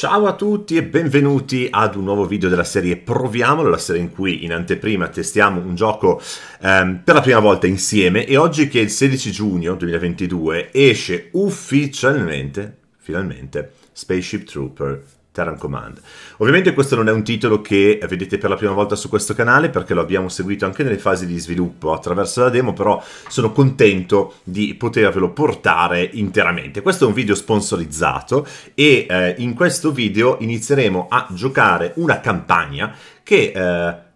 Ciao a tutti e benvenuti ad un nuovo video della serie Proviamolo, la serie in cui in anteprima testiamo un gioco ehm, per la prima volta insieme e oggi che è il 16 giugno 2022 esce ufficialmente, finalmente, Spaceship Trooper Terran Command. Ovviamente questo non è un titolo che vedete per la prima volta su questo canale perché lo abbiamo seguito anche nelle fasi di sviluppo attraverso la demo, però sono contento di potervelo portare interamente. Questo è un video sponsorizzato e eh, in questo video inizieremo a giocare una campagna che... Eh,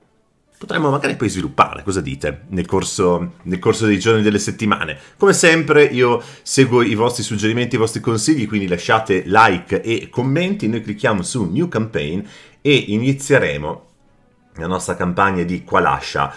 potremmo magari poi sviluppare, cosa dite, nel corso, nel corso dei giorni e delle settimane. Come sempre io seguo i vostri suggerimenti, i vostri consigli, quindi lasciate like e commenti, noi clicchiamo su New Campaign e inizieremo la nostra campagna di Qualascia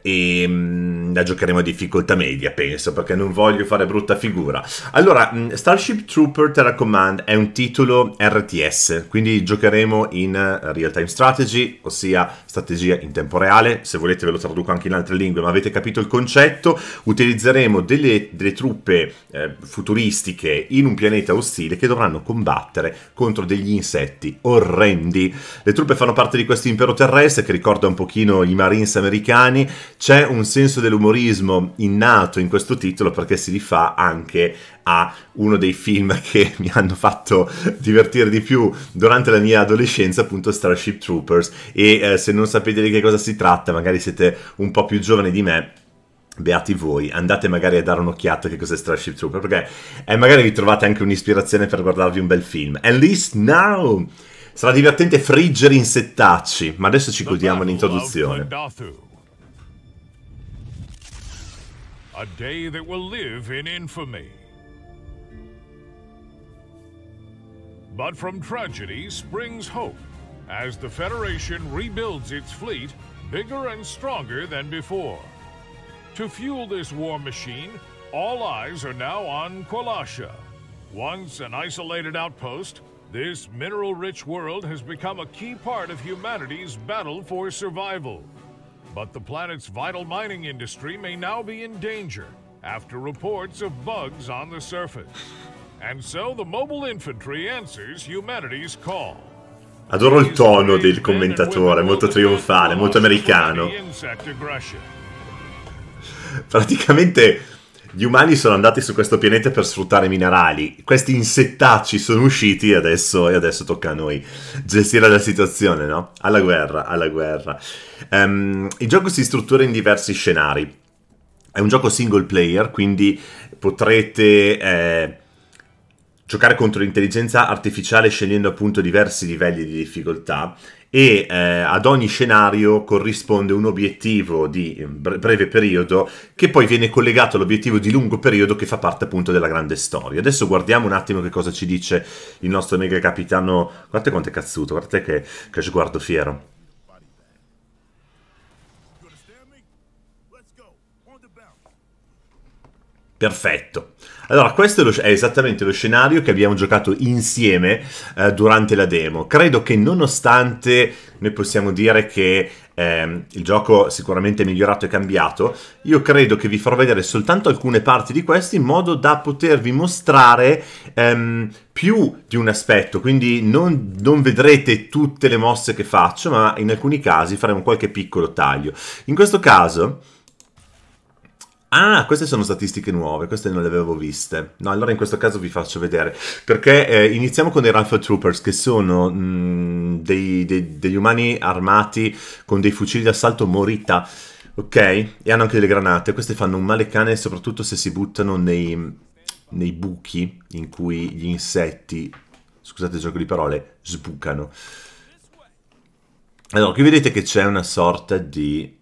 e mh, mm, la giocheremo a difficoltà media, penso, perché non voglio fare brutta figura. Allora, mh, mm, Starship Trooper Terra Command è un titolo RTS, quindi giocheremo in real-time strategy, ossia strategia in tempo reale, se volete ve lo traduco anche in altre lingue, ma avete capito il concetto, utilizzeremo delle, delle truppe eh, futuristiche in un pianeta ostile che dovranno combattere contro degli insetti orrendi. Le truppe fanno parte di questo impero terrestre che ricorda un pochino i Marines americani, c'è un senso dell'umorismo innato in questo titolo perché si rifà anche a uno dei film che mi hanno fatto divertire di più durante la mia adolescenza, appunto Starship Troopers. E eh, se non sapete di che cosa si tratta, magari siete un po' più giovani di me. Beati voi, andate magari a dare un'occhiata a che cos'è Starship Trooper, perché eh, magari vi trovate anche un'ispirazione per guardarvi un bel film. At least now! Sarà divertente friggere settacci, ma adesso ci godiamo l'introduzione. a day that will live in infamy. But from tragedy springs hope as the Federation rebuilds its fleet bigger and stronger than before. To fuel this war machine, all eyes are now on Qualasha. Once an isolated outpost, this mineral-rich world has become a key part of humanity's battle for survival. But the planet's vital mining industry may now be in danger after reports of bugs on the surface. And so the mobile infantry answers humanity's call. Adoro il tono del commentatore, molto trionfale, molto americano. Praticamente gli umani sono andati su questo pianeta per sfruttare minerali, questi insettacci sono usciti e adesso, e adesso tocca a noi gestire la situazione, no? Alla guerra, alla guerra. Um, il gioco si struttura in diversi scenari. È un gioco single player, quindi potrete... Eh, giocare contro l'intelligenza artificiale scegliendo appunto diversi livelli di difficoltà e eh, ad ogni scenario corrisponde un obiettivo di breve periodo che poi viene collegato all'obiettivo di lungo periodo che fa parte appunto della grande storia. Adesso guardiamo un attimo che cosa ci dice il nostro mega capitano. Guardate quanto è cazzuto, guardate che, che sguardo fiero. Perfetto. Allora, questo è, esattamente lo scenario che abbiamo giocato insieme eh, durante la demo. Credo che nonostante noi possiamo dire che eh, il gioco sicuramente è migliorato e cambiato, io credo che vi farò vedere soltanto alcune parti di questo in modo da potervi mostrare ehm, più di un aspetto, quindi non, non, vedrete tutte le mosse che faccio, ma in alcuni casi faremo qualche piccolo taglio. In questo caso... Ah, queste sono statistiche nuove, queste non le avevo viste. No, allora in questo caso vi faccio vedere. Perché eh, iniziamo con dei Ralph Troopers, che sono mh, mm, dei, dei, degli umani armati con dei fucili d'assalto morita. Ok? E hanno anche delle granate. Queste fanno un male cane, soprattutto se si buttano nei, nei buchi in cui gli insetti, scusate il gioco di parole, sbucano. Allora, qui vedete che c'è una sorta di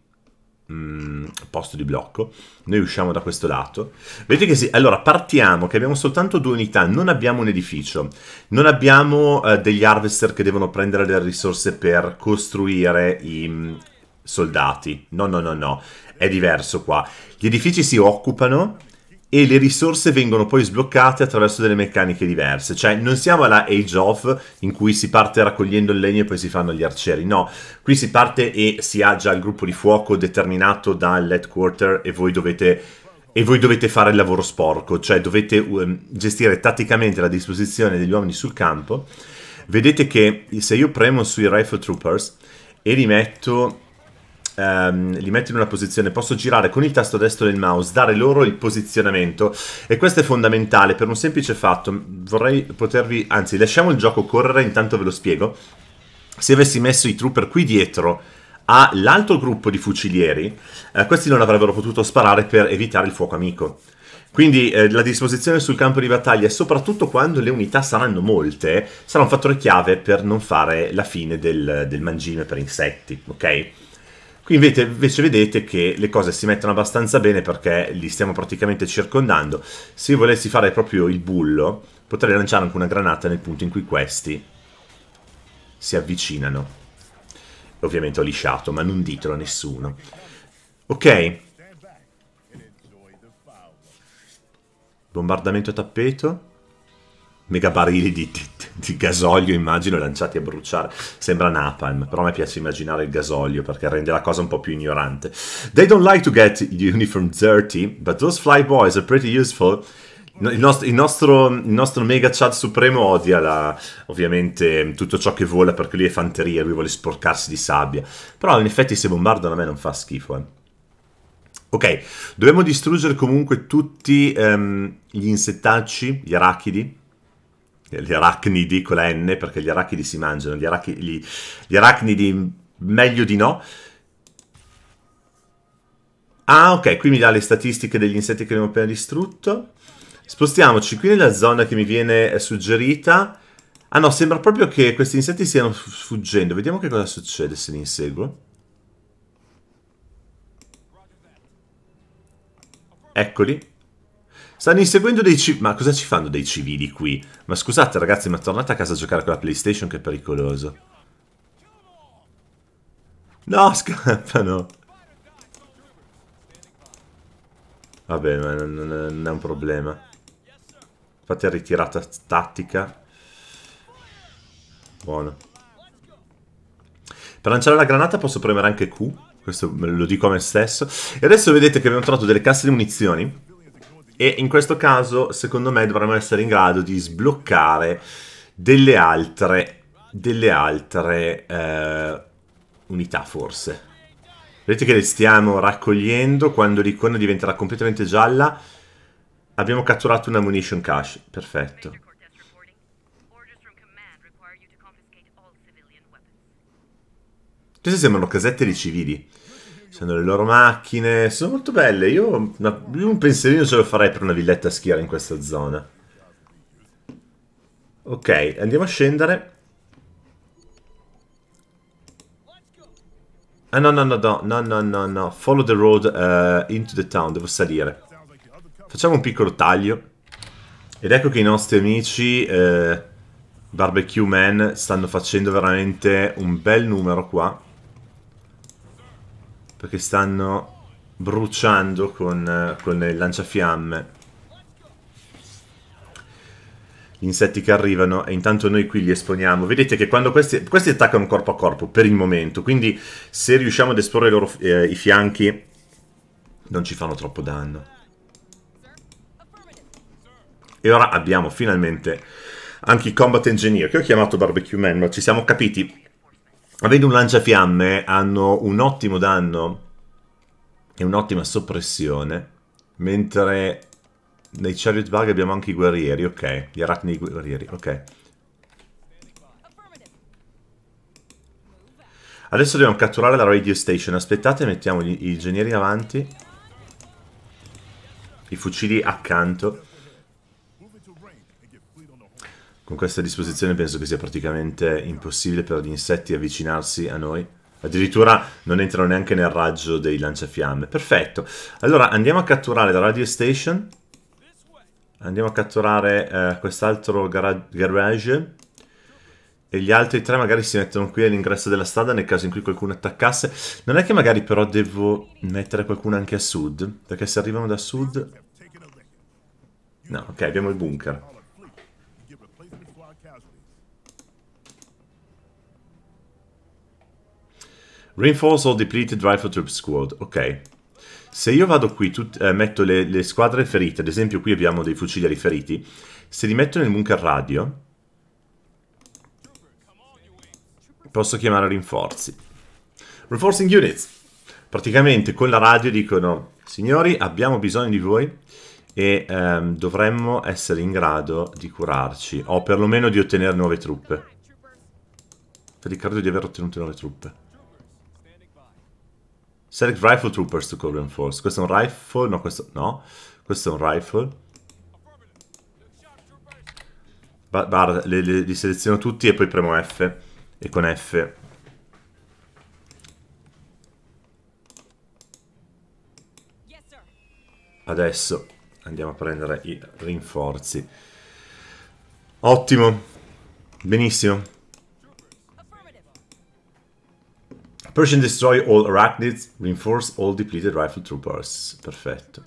Mm, posto di blocco. Noi usciamo da questo lato. Vedete che sì, allora partiamo, che abbiamo soltanto due unità, non abbiamo un edificio, non abbiamo eh, degli harvester che devono prendere delle risorse per costruire i mh, mm, soldati. No, no, no, no, è diverso qua. Gli edifici si occupano e le risorse vengono poi sbloccate attraverso delle meccaniche diverse, cioè non siamo alla Age of in cui si parte raccogliendo il legno e poi si fanno gli arcieri, no, qui si parte e si ha già il gruppo di fuoco determinato dall'headquarter e voi dovete e voi dovete fare il lavoro sporco, cioè dovete um, gestire tatticamente la disposizione degli uomini sul campo. Vedete che se io premo sui rifle troopers e li metto ehm, li metto in una posizione, posso girare con il tasto destro del mouse, dare loro il posizionamento e questo è fondamentale per un semplice fatto, vorrei potervi, anzi lasciamo il gioco correre, intanto ve lo spiego, se avessi messo i trooper qui dietro all'altro gruppo di fucilieri, eh, questi non avrebbero potuto sparare per evitare il fuoco amico. Quindi eh, la disposizione sul campo di battaglia, soprattutto quando le unità saranno molte, sarà un fattore chiave per non fare la fine del, del mangime per insetti, ok? Qui invece, invece, vedete che le cose si mettono abbastanza bene perché li stiamo praticamente circondando. Se io volessi fare proprio il bullo, potrei lanciare anche una granata nel punto in cui questi si avvicinano. Ovviamente ho lisciato, ma non ditelo a nessuno. Ok. Bombardamento tappeto megabarili di, di, di, gasolio, immagino, lanciati a bruciare. Sembra napalm, però a me piace immaginare il gasolio perché rende la cosa un po' più ignorante. They don't like to get uniform dirty, but those fly boys are pretty useful. Il nostro, il, nostro, il nostro, mega Chad Supremo odia la, ovviamente tutto ciò che vola perché lui è fanteria, lui vuole sporcarsi di sabbia. Però in effetti se bombardano a me non fa schifo. Eh. Ok, dobbiamo distruggere comunque tutti um, gli insettacci, gli arachidi, gli arachnidi con la N, perché gli arachnidi si mangiano, gli, arach gli, gli arachnidi meglio di no. Ah, ok, qui mi dà le statistiche degli insetti che abbiamo appena distrutto. Spostiamoci qui nella zona che mi viene suggerita. Ah no, sembra proprio che questi insetti stiano sfuggendo. Vediamo che cosa succede se li inseguo. Eccoli. Stanno inseguendo dei civili. Ma cosa ci fanno dei civili qui? Ma scusate ragazzi, ma tornate a casa a giocare con la PlayStation che è pericoloso. No, scappano. Vabbè, ma non, non è un problema. Fate ritirata tattica. Buono. Per lanciare la granata posso premere anche Q. Questo lo dico a me stesso. E adesso vedete che abbiamo trovato delle casse di munizioni e in questo caso secondo me dovremmo essere in grado di sbloccare delle altre, delle altre eh, unità forse. Vedete che le stiamo raccogliendo, quando l'icona diventerà completamente gialla abbiamo catturato una munition cache, perfetto. Queste sembrano casette di civili. Sono le loro macchine, sono molto belle. Io, una, io un pensierino ce lo farei per una villetta a schiera in questa zona. Ok, andiamo a scendere. Ah no, no, no, no, no, no, no, no. Follow the road uh, into the town, devo salire. Facciamo un piccolo taglio. Ed ecco che i nostri amici uh, Barbecue Man stanno facendo veramente un bel numero qua perché stanno bruciando con, con il lanciafiamme gli insetti che arrivano e intanto noi qui li esponiamo. Vedete che quando questi, questi attaccano corpo a corpo per il momento, quindi se riusciamo ad esporre i, loro, eh, i fianchi non ci fanno troppo danno. E ora abbiamo finalmente anche i Combat Engineer, che ho chiamato Barbecue Man, ma ci siamo capiti avendo un lanciafiamme hanno un ottimo danno e un'ottima soppressione, mentre nei Chariot Bug abbiamo anche i guerrieri, ok, gli aracni guerrieri, ok. Adesso dobbiamo catturare la radio station, aspettate, mettiamo gli, i ingegneri avanti, i fucili accanto. Con questa disposizione penso che sia praticamente impossibile per gli insetti avvicinarsi a noi. Addirittura non entrano neanche nel raggio dei lanciafiamme. Perfetto. Allora andiamo a catturare la radio station. Andiamo a catturare eh, quest'altro garage. E gli altri tre magari si mettono qui all'ingresso della strada nel caso in cui qualcuno attaccasse. Non è che magari però devo mettere qualcuno anche a sud? Perché se arrivano da sud... No, ok, abbiamo il bunker. Reinforce all depleted rifle troop squad. Ok. Se io vado qui, eh, metto le, le, squadre ferite, ad esempio qui abbiamo dei fucilieri feriti, se li metto nel bunker radio, posso chiamare rinforzi. Reinforcing units. Praticamente con la radio dicono, signori abbiamo bisogno di voi e ehm, dovremmo essere in grado di curarci, o perlomeno di ottenere nuove truppe. Perché credo di aver ottenuto nuove truppe. Select rifle troopers to cover and force. Questo è un rifle, no questo, no. Questo è un rifle. Bar, bar le, li seleziono tutti e poi premo F. E con F adesso andiamo a prendere i rinforzi ottimo benissimo Persian destroy all arachnids, reinforce all depleted rifle troopers. Perfetto.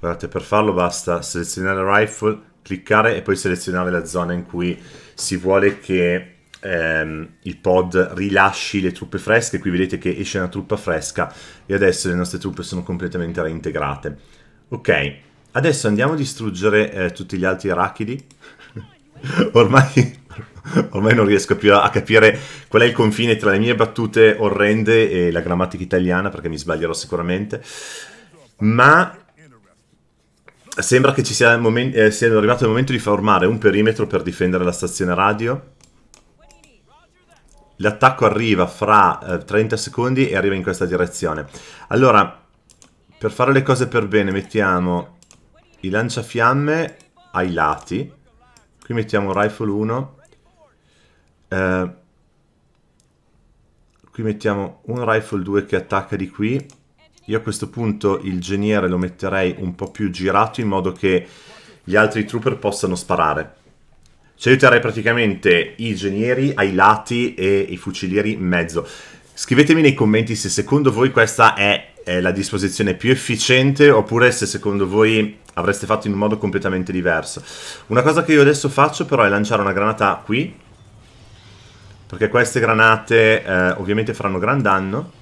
Guardate, per farlo basta selezionare rifle, cliccare e poi selezionare la zona in cui si vuole che ehm, il pod rilasci le truppe fresche. Qui vedete che esce una truppa fresca e adesso le nostre truppe sono completamente reintegrate. Ok, adesso andiamo a distruggere eh, tutti gli altri arachidi. Ormai ormai non riesco più a, capire qual è il confine tra le mie battute orrende e la grammatica italiana, perché mi sbaglierò sicuramente. Ma sembra che ci sia, momen- eh, sia arrivato il momento di formare un perimetro per difendere la stazione radio. L'attacco arriva fra eh, 30 secondi e arriva in questa direzione. Allora, per fare le cose per bene mettiamo i lanciafiamme ai lati. Qui mettiamo rifle 1 eh, qui mettiamo un rifle 2 che attacca di qui io a questo punto il geniere lo metterei un po' più girato in modo che gli altri trooper possano sparare ci aiuterei praticamente i genieri ai lati e i fucilieri in mezzo scrivetemi nei commenti se secondo voi questa è la disposizione più efficiente oppure se secondo voi avreste fatto in un modo completamente diverso. Una cosa che io adesso faccio però è lanciare una granata qui perché queste granate eh, ovviamente faranno gran danno.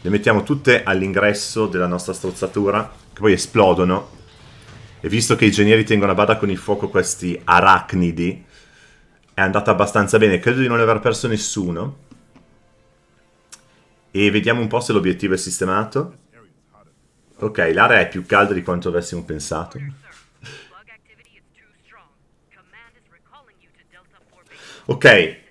Le mettiamo tutte all'ingresso della nostra strozzatura, che poi esplodono. E visto che i genieri tengono a bada con il fuoco questi arachnidi, è andata abbastanza bene. Credo di non aver perso nessuno. E vediamo un po' se l'obiettivo è sistemato. Ok, l'area è più calda di quanto avessimo pensato. Ok,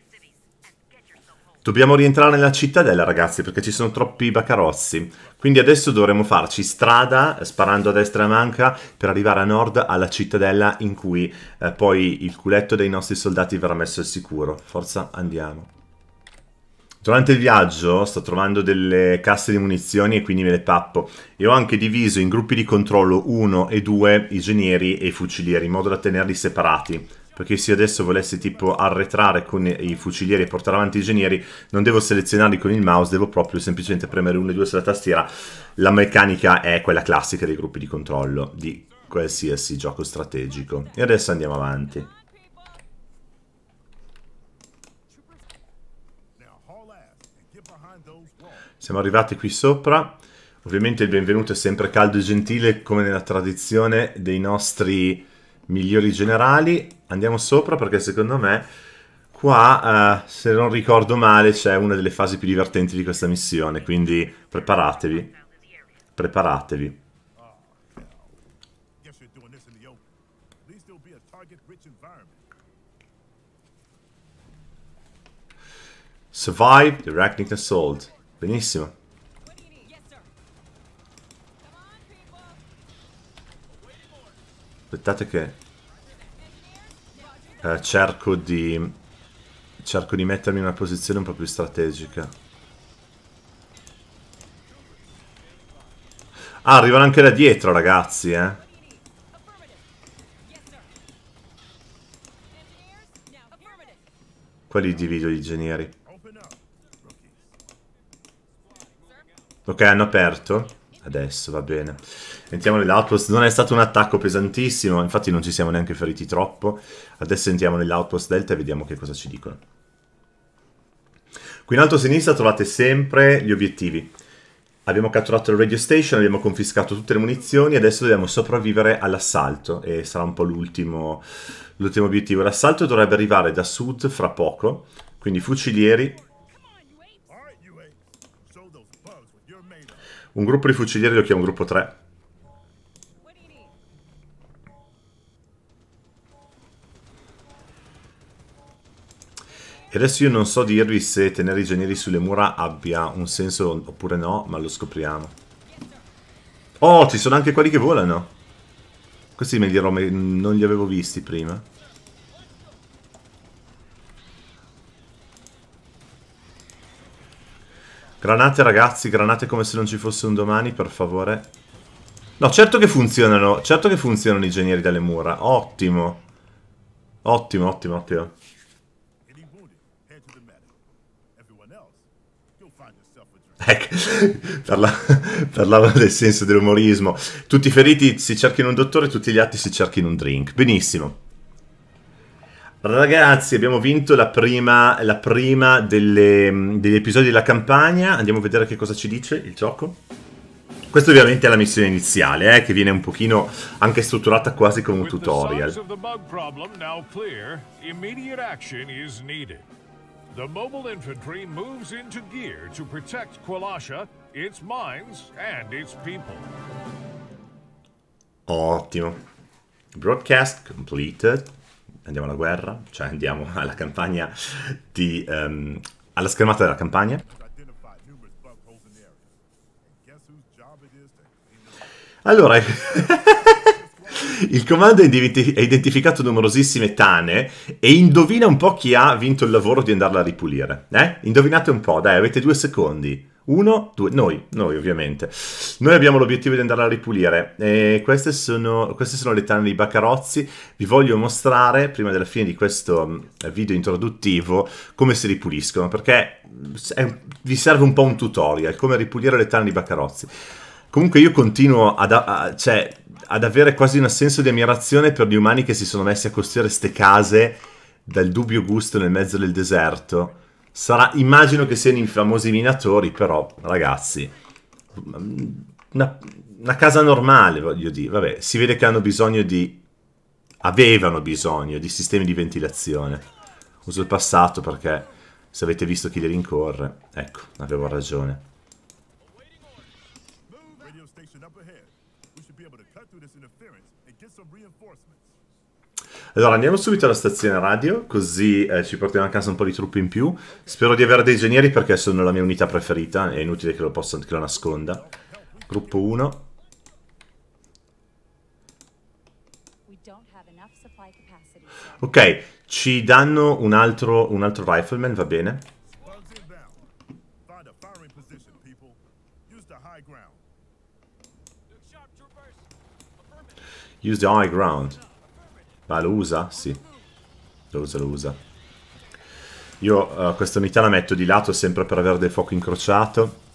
Dobbiamo rientrare nella cittadella, ragazzi, perché ci sono troppi bacarozzi. Quindi adesso dovremo farci strada, sparando a destra e a manca, per arrivare a nord alla cittadella in cui eh, poi il culetto dei nostri soldati verrà messo al sicuro. Forza, andiamo. Durante il viaggio sto trovando delle casse di munizioni e quindi me le pappo. E ho anche diviso in gruppi di controllo 1 e 2 i genieri e i fucilieri, in modo da tenerli separati perché se adesso volessi tipo arretrare con i fucilieri e portare avanti i genieri, non devo selezionarli con il mouse, devo proprio semplicemente premere 1 e 2 sulla tastiera. La meccanica è quella classica dei gruppi di controllo di qualsiasi gioco strategico. E adesso andiamo avanti. Siamo arrivati qui sopra. Ovviamente il benvenuto è sempre caldo e gentile, come nella tradizione dei nostri migliori generali. Andiamo sopra perché secondo me qua, eh, se non ricordo male, c'è una delle fasi più divertenti di questa missione, quindi preparatevi. Preparatevi. Survive the Ragnic Assault. Benissimo. Aspettate che... Eh, cerco di... Cerco di mettermi in una posizione un po' più strategica. Ah, arrivano anche da dietro, ragazzi, eh. Qua li divido gli ingegneri. Ok, hanno aperto adesso, va bene. Entriamo nell'outpost, non è stato un attacco pesantissimo, infatti non ci siamo neanche feriti troppo. Adesso entriamo nell'outpost delta e vediamo che cosa ci dicono. Qui in alto a sinistra trovate sempre gli obiettivi. Abbiamo catturato il radio station, abbiamo confiscato tutte le munizioni, adesso dobbiamo sopravvivere all'assalto e sarà un po' l'ultimo obiettivo. L'assalto dovrebbe arrivare da sud fra poco, quindi fucilieri, Un gruppo di fucilieri lo chiamo gruppo 3. E adesso io non so dirvi se tenere i genieri sulle mura abbia un senso oppure no, ma lo scopriamo. Oh, ci sono anche quelli che volano. Questi me li ero, non li avevo visti prima. Granate ragazzi, granate come se non ci fosse un domani, per favore. No, certo che funzionano, certo che funzionano i genieri delle mura. Ottimo. Ottimo, ottimo, ottimo. Ecco, parla parlavo del senso dell'umorismo. Tutti i feriti si cerchino un dottore, tutti gli altri si cerchino un drink. Benissimo. Ragazzi, abbiamo vinto la prima, la prima delle, degli episodi della campagna. Andiamo a vedere che cosa ci dice il gioco. Questa ovviamente è la missione iniziale, eh, che viene un pochino anche strutturata quasi come un tutorial. The mobile infantry moves into gear to protect Qualasha, its mines and its people. Ottimo. Broadcast completed andiamo alla guerra, cioè andiamo alla campagna di... Um, alla schermata della campagna. Allora, il comando ha identificato numerosissime tane e indovina un po' chi ha vinto il lavoro di andarla a ripulire. Eh? Indovinate un po', dai, avete due secondi. Uno, due, noi, noi ovviamente. Noi abbiamo l'obiettivo di andare a ripulire. E queste, sono, queste sono le tane di Baccarozzi. Vi voglio mostrare, prima della fine di questo mm, video introduttivo, come si ripuliscono, perché mm, è, vi serve un po' un tutorial, come ripulire le tane di Baccarozzi. Comunque io continuo ad, a, cioè, ad avere quasi un senso di ammirazione per gli umani che si sono messi a costruire queste case dal dubbio gusto nel mezzo del deserto Sarà, immagino che siano i famosi minatori, però, ragazzi, una, una, casa normale, voglio dire. Vabbè, si vede che hanno bisogno di... avevano bisogno di sistemi di ventilazione. Uso il passato perché, se avete visto chi li rincorre, ecco, avevo ragione. Radio station up ahead. We should be able to cut through this interference and get some reinforcements. Allora andiamo subito alla stazione radio, così eh, ci portiamo a casa un po' di truppe in più. Spero di avere dei genieri perché sono la mia unità preferita, è inutile che lo, possa, che lo nasconda. Gruppo 1. Ok, ci danno un altro, un altro rifleman, va bene. Use the high ground. Ah, lo usa? Sì. Lo usa, lo usa. Io uh, eh, questa unità la metto di lato sempre per avere del fuoco incrociato.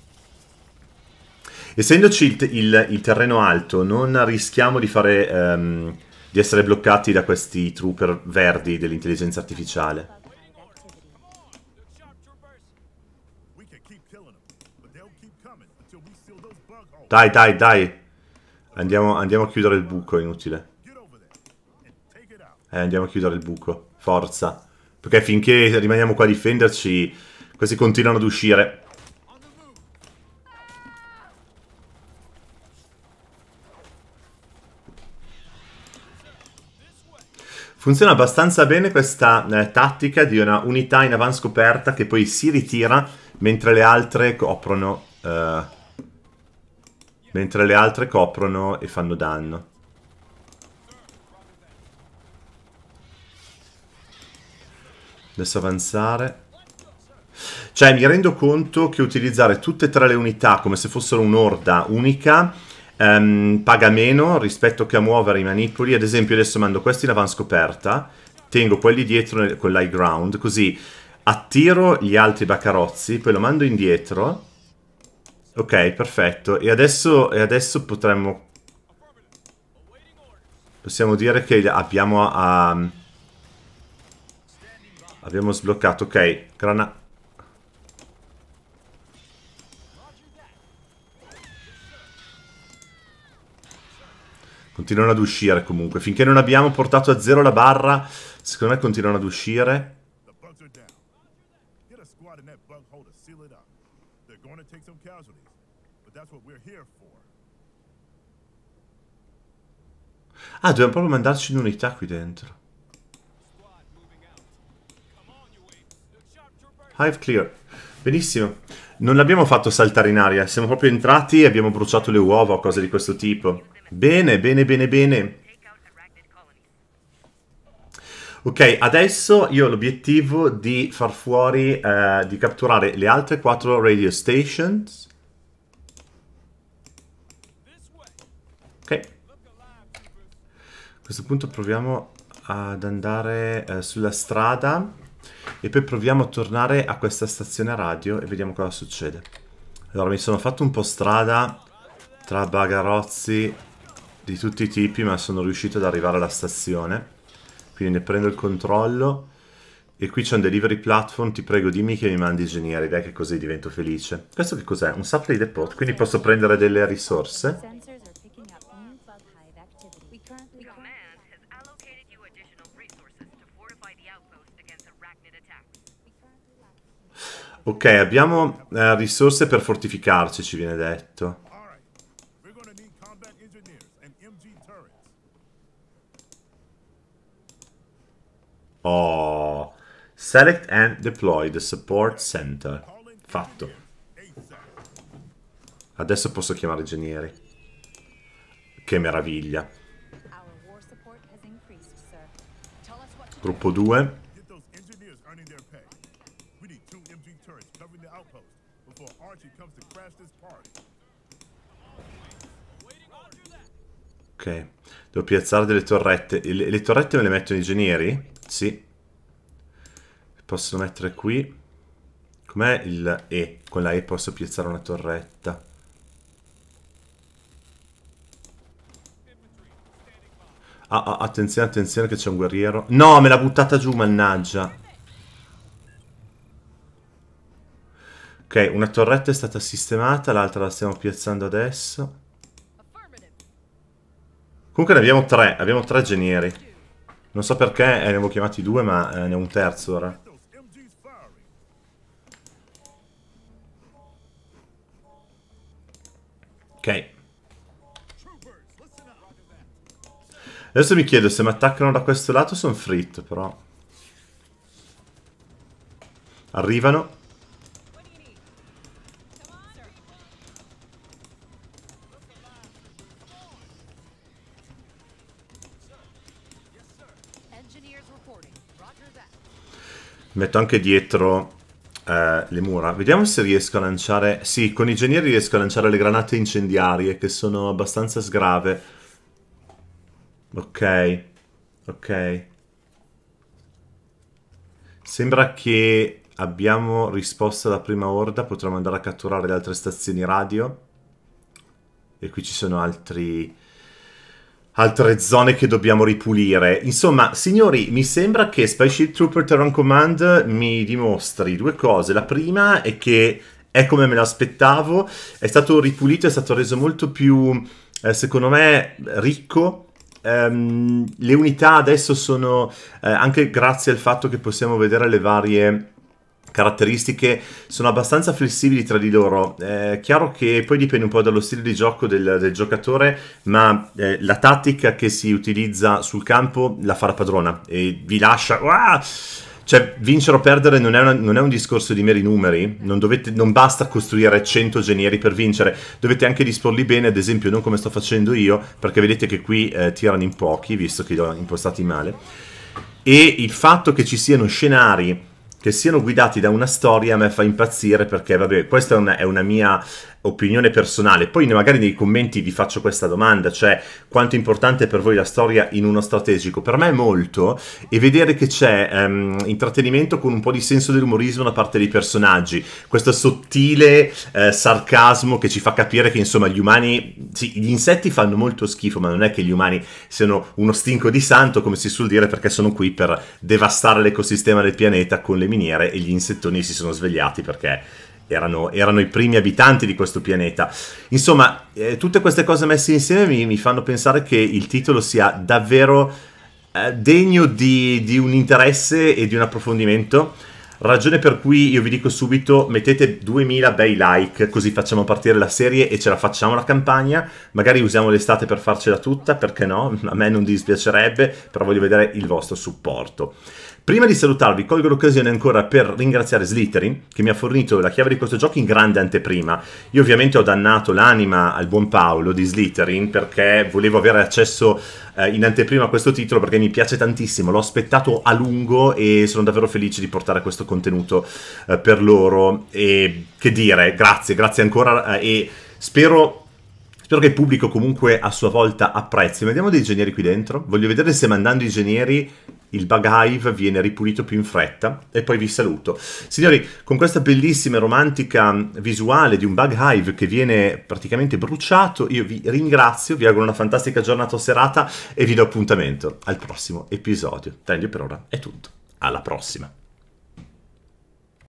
Essendoci il, il, il terreno alto, non rischiamo di, fare, um, di essere bloccati da questi trooper verdi dell'intelligenza artificiale. Dai, dai, dai. Andiamo, andiamo a chiudere il buco, è inutile. Eh, andiamo a chiudere il buco. Forza. Perché finché rimaniamo qua a difenderci, questi continuano ad uscire. Funziona abbastanza bene questa eh, tattica di una unità in avanscoperta che poi si ritira mentre le altre coprono... Eh, mentre le altre coprono e fanno danno. Adesso avanzare. Cioè, mi rendo conto che utilizzare tutte e tre le unità come se fossero un'orda unica ehm, paga meno rispetto che a muovere i manipoli. Ad esempio, adesso mando questi in avanscoperta, tengo quelli dietro con l'high ground, così attiro gli altri baccarozzi, poi lo mando indietro. Ok, perfetto. E adesso, e adesso potremmo... Possiamo dire che abbiamo a, a Abbiamo sbloccato, ok. Grana... Continuano ad uscire comunque. Finché non abbiamo portato a zero la barra, secondo me continuano ad uscire. Ah, dobbiamo proprio mandarci un'unità qui dentro. Hive clear. Benissimo. Non l'abbiamo fatto saltare in aria, siamo proprio entrati e abbiamo bruciato le uova o cose di questo tipo. Bene, bene, bene, bene. Ok, adesso io ho l'obiettivo di far fuori, eh, di catturare le altre quattro radio stations. Ok. A questo punto proviamo ad andare eh, sulla strada. E poi proviamo a tornare a questa stazione radio e vediamo cosa succede. Allora, mi sono fatto un po' strada tra bagarozzi di tutti i tipi, ma sono riuscito ad arrivare alla stazione. Quindi ne prendo il controllo. E qui c'è un delivery platform, ti prego dimmi che mi mandi ingegneri, dai che così divento felice. Questo che cos'è? Un supply depot, quindi posso prendere delle risorse. Ok, abbiamo eh, risorse per fortificarci, ci viene detto. Oh, select and deploy the support center. Fatto. Adesso posso chiamare ingegneri. Che meraviglia. Gruppo 2. Ok, devo piazzare delle torrette. Le, le torrette me le mettono i genieri? Sì. Le posso mettere qui. Com'è il E? Con la E posso piazzare una torretta. Ah, ah, attenzione, attenzione che c'è un guerriero. No, me l'ha buttata giù, mannaggia. Ok, una torretta è stata sistemata, l'altra la stiamo piazzando adesso. Comunque ne abbiamo tre, abbiamo tre genieri. Non so perché eh, ne avevo chiamati due, ma eh, ne ho un terzo ora. Ok. Adesso mi chiedo se mi attaccano da questo lato sono fritto, però. Arrivano. Metto anche dietro eh, le mura. Vediamo se riesco a lanciare... Sì, con i genieri riesco a lanciare le granate incendiarie, che sono abbastanza sgrave. Ok, ok. Sembra che abbiamo risposto alla prima orda, potremmo andare a catturare le altre stazioni radio. E qui ci sono altri altre zone che dobbiamo ripulire. Insomma, signori, mi sembra che Spaceship Trooper Terran Command mi dimostri due cose. La prima è che è come me l'aspettavo, è stato ripulito, è stato reso molto più, eh, secondo me, ricco Um, le unità adesso sono eh, anche grazie al fatto che possiamo vedere le varie caratteristiche sono abbastanza flessibili tra di loro è eh, chiaro che poi dipende un po' dallo stile di gioco del, del giocatore ma eh, la tattica che si utilizza sul campo la fa la padrona e vi lascia Uah! Cioè, vincere o perdere non è, una, non è un discorso di meri numeri, non, dovete, non, basta costruire 100 genieri per vincere, dovete anche disporli bene, ad esempio non come sto facendo io, perché vedete che qui eh, tirano in pochi, visto che li ho impostati male, e il fatto che ci siano scenari che siano guidati da una storia a me fa impazzire perché, vabbè, questa è una, è una mia opinione personale, poi magari nei commenti vi faccio questa domanda, cioè quanto è importante per voi la storia in uno strategico? Per me è molto e vedere che c'è um, intrattenimento con un po' di senso dell'umorismo da parte dei personaggi, questo sottile eh, sarcasmo che ci fa capire che insomma gli umani, sì, gli insetti fanno molto schifo, ma non è che gli umani siano uno stinco di santo come si suol dire perché sono qui per devastare l'ecosistema del pianeta con le miniere e gli insettoni si sono svegliati perché erano, erano, i primi abitanti di questo pianeta. Insomma, eh, tutte queste cose messe insieme mi, mi, fanno pensare che il titolo sia davvero eh, degno di, di un interesse e di un approfondimento Ragione per cui io vi dico subito: mettete 2000 bei like, così facciamo partire la serie e ce la facciamo la campagna. Magari usiamo l'estate per farcela tutta, perché no? A me non dispiacerebbe, però voglio vedere il vostro supporto. Prima di salutarvi, colgo l'occasione ancora per ringraziare Slytherin, che mi ha fornito la chiave di questo gioco in grande anteprima. Io ovviamente ho dannato l'anima al buon Paolo di Slytherin perché volevo avere accesso eh, in anteprima a questo titolo perché mi piace tantissimo, l'ho aspettato a lungo e sono davvero felice di portare questo contenuto eh, per loro. E che dire, grazie, grazie ancora eh, e spero Spero che il pubblico comunque a sua volta apprezzi. Vediamo dei ingegneri qui dentro. Voglio vedere se mandando i ingegneri il bug hive viene ripulito più in fretta. E poi vi saluto. Signori, con questa bellissima e romantica visuale di un bug hive che viene praticamente bruciato, io vi ringrazio, vi auguro una fantastica giornata o serata e vi do appuntamento al prossimo episodio. Taglio per ora è tutto. Alla prossima.